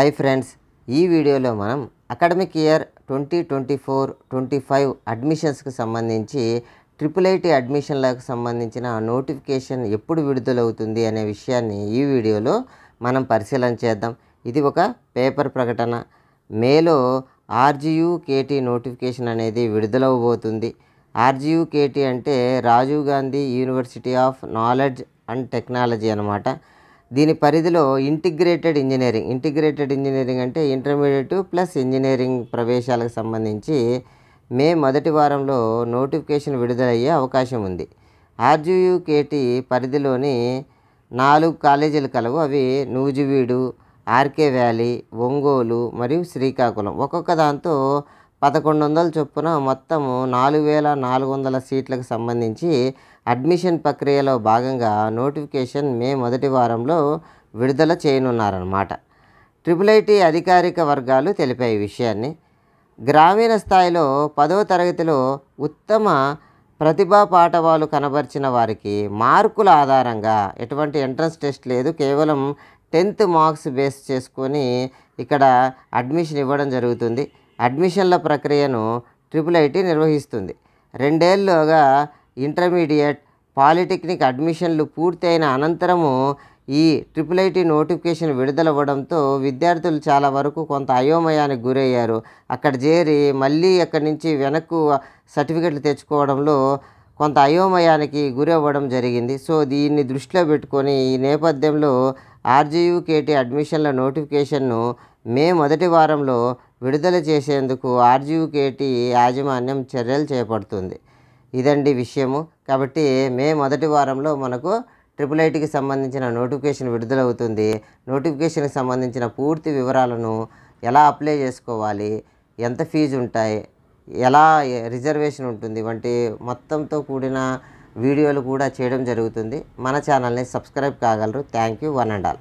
hi friends ఈ వీడియోలో మనం academic year twenty twenty four twenty five అడ్మిషన్స్కి సంబంధించి ట్రిపుల్ ఐటీ అడ్మిషన్లకు సంబంధించిన నోటిఫికేషన్ ఎప్పుడు విడుదలవుతుంది అనే విషయాన్ని ఈ వీడియోలో మనం పరిశీలన చేద్దాం ఇది ఒక పేపర్ ప్రకటన మేలో కేటీ నోటిఫికేషన్ అనేది విడుదలవబోతుంది K T Rajiv Gandhi university of knowledge and technology అనమాట దీని పరిధిలో ఇంటిగ్రేటెడ్ ఇంజనీరింగ్ ఇంటిగ్రేటెడ్ ఇంజనీరింగ్ అంటే ఇంటర్మీడియట్ ప్లస్ ఇంజనీరింగ్ ప్రవేశాలకు సంబంధించి మే మొదటి వారంలో నోటిఫికేషన్ విడుదలయ్యే అవకాశం ఉంది ఆర్జీయుకేటి పరిధిలోని నాలుగు కాలేజీలు కలవు అవి నూజివీడు ఆర్కే వ్యాలీ ఒంగోలు మరియు శ్రీకాకుళం ఒక్కొక్క దాంతో పదకొండు వందల చొప్పున మొత్తము నాలుగు వేల నాలుగు వందల సీట్లకు సంబంధించి అడ్మిషన్ ప్రక్రియలో భాగంగా నోటిఫికేషన్ మే మొదటి వారంలో విడుదల చేయనున్నారన్నమాట ట్రిపుల్ ఐటీ అధికారిక వర్గాలు తెలిపాయి విషయాన్ని గ్రామీణ స్థాయిలో పదవ తరగతిలో ఉత్తమ ప్రతిభా పాఠవాలు కనబరిచిన వారికి మార్కుల ఆధారంగా ఎటువంటి ఎంట్రన్స్ టెస్ట్ లేదు కేవలం టెన్త్ మార్క్స్ బేస్ చేసుకొని ఇక్కడ అడ్మిషన్ ఇవ్వడం జరుగుతుంది అడ్మిషన్ల ప్రక్రియను ట్రిపుల్ ఐటీ నిర్వహిస్తుంది రెండేళ్ళలోగా ఇంటర్మీడియట్ పాలిటెక్నిక్ అడ్మిషన్లు పూర్తయిన అనంతరము ఈ ట్రిపుల్ ఐటీ నోటిఫికేషన్ విడుదలవ్వడంతో విద్యార్థులు చాలా వరకు కొంత అయోమయానికి గురయ్యారు అక్కడ చేరి మళ్ళీ అక్కడి నుంచి వెనక్కు సర్టిఫికెట్లు తెచ్చుకోవడంలో కొంత అయోమయానికి గురవ్వడం జరిగింది సో దీన్ని దృష్టిలో పెట్టుకొని ఈ నేపథ్యంలో కేటీ అడ్మిషన్ల నోటిఫికేషన్ను మే మొదటి వారంలో విడుదల చేసేందుకు కేటీ యాజమాన్యం చర్యలు చేపడుతుంది ఇదండి విషయము కాబట్టి మే మొదటి వారంలో మనకు ట్రిపుల్ ఐటీకి సంబంధించిన నోటిఫికేషన్ విడుదలవుతుంది నోటిఫికేషన్కి సంబంధించిన పూర్తి వివరాలను ఎలా అప్లై చేసుకోవాలి ఎంత ఫీజు ఉంటాయి ఎలా రిజర్వేషన్ ఉంటుంది వంటి మొత్తంతో కూడిన వీడియోలు కూడా చేయడం జరుగుతుంది మన ఛానల్ని సబ్స్క్రైబ్ కాగలరు thank you one and all